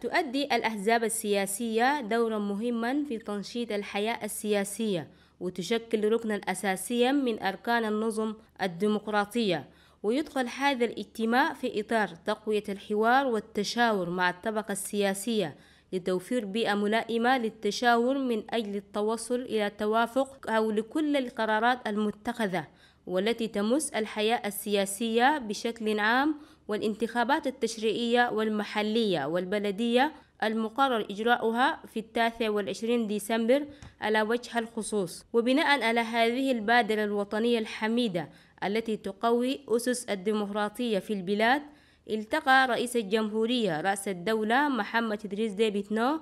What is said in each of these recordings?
تؤدي الأحزاب السياسية دورا مهما في تنشيط الحياة السياسية وتشكل ركنا أساسيا من أركان النظم الديمقراطية ويدخل هذا الاجتماع في إطار تقوية الحوار والتشاور مع الطبقة السياسية لتوفير بيئة ملائمة للتشاور من أجل التوصل إلى توافق حول كل القرارات المتخذة والتي تمس الحياة السياسية بشكل عام والانتخابات التشريعية والمحلية والبلدية المقرر إجراؤها في التاسع والعشرين ديسمبر على وجه الخصوص وبناء على هذه البادرة الوطنية الحميدة التي تقوي أسس الديمقراطية في البلاد التقى رئيس الجمهورية رأس الدولة محمد إدريس ديبيت نو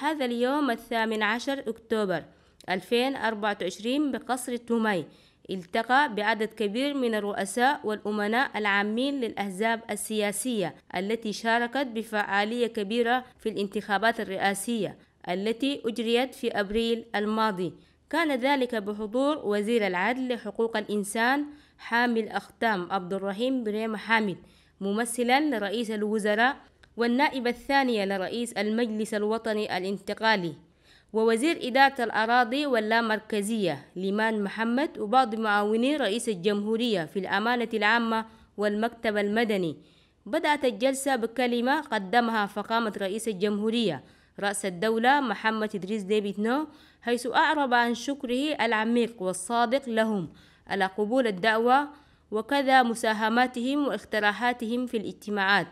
هذا اليوم الثامن عشر أكتوبر 2024 بقصر تومي التقى بعدد كبير من الرؤساء والأمناء العامين للأحزاب السياسية التي شاركت بفعالية كبيرة في الانتخابات الرئاسية التي أجريت في أبريل الماضي كان ذلك بحضور وزير العدل لحقوق الإنسان حامل الأختام عبد الرحيم بريم حامد ممثلا لرئيس الوزراء والنائبة الثانية لرئيس المجلس الوطني الانتقالي ووزير إدارة الأراضي واللامركزية ليمان محمد وبعض معاوني رئيس الجمهورية في الأمانة العامة والمكتب المدني بدأت الجلسة بكلمة قدمها فخامة رئيس الجمهورية رأس الدولة محمد إدريس ديبيت نو حيث أعرب عن شكره العميق والصادق لهم على قبول الدعوة وكذا مساهماتهم واقتراحاتهم في الاجتماعات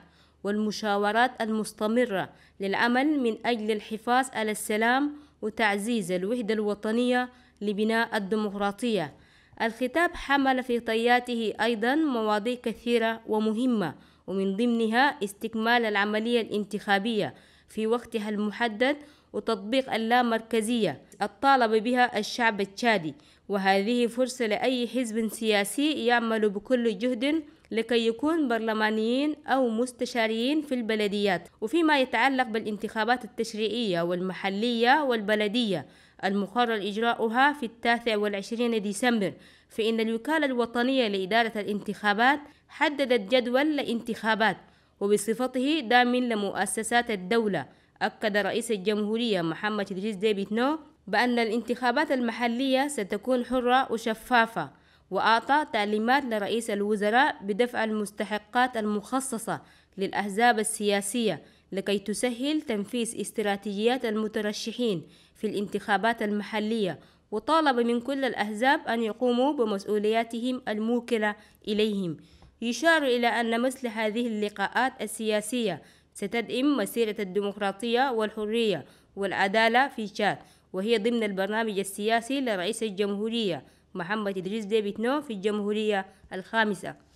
والمشاورات المستمرة للعمل من أجل الحفاظ على السلام وتعزيز الوحدة الوطنية لبناء الديمقراطية الخطاب حمل في طياته أيضا مواضيع كثيرة ومهمة ومن ضمنها استكمال العملية الانتخابية في وقتها المحدد وتطبيق اللامركزية الطالب بها الشعب التشادي وهذه فرصة لأي حزب سياسي يعمل بكل جهد لكي يكون برلمانيين أو مستشارين في البلديات وفيما يتعلق بالانتخابات التشريعية والمحلية والبلدية المقرر إجراؤها في التاسع والعشرين ديسمبر فإن الوكالة الوطنية لإدارة الانتخابات حددت جدول لانتخابات وبصفته ضامن لمؤسسات الدولة أكد رئيس الجمهورية محمد إدريس ديبيتنو بأن الانتخابات المحلية ستكون حرة وشفافة وأعطى تعليمات لرئيس الوزراء بدفع المستحقات المخصصة للأحزاب السياسية لكي تسهل تنفيذ استراتيجيات المترشحين في الانتخابات المحلية وطالب من كل الأحزاب أن يقوموا بمسؤولياتهم الموكلة إليهم يشار إلى أن مثل هذه اللقاءات السياسية ستدعم مسيرة الديمقراطية والحرية والعدالة في تشاد وهي ضمن البرنامج السياسي لرئيس الجمهورية محمد إدريس ديفيد نو في الجمهورية الخامسة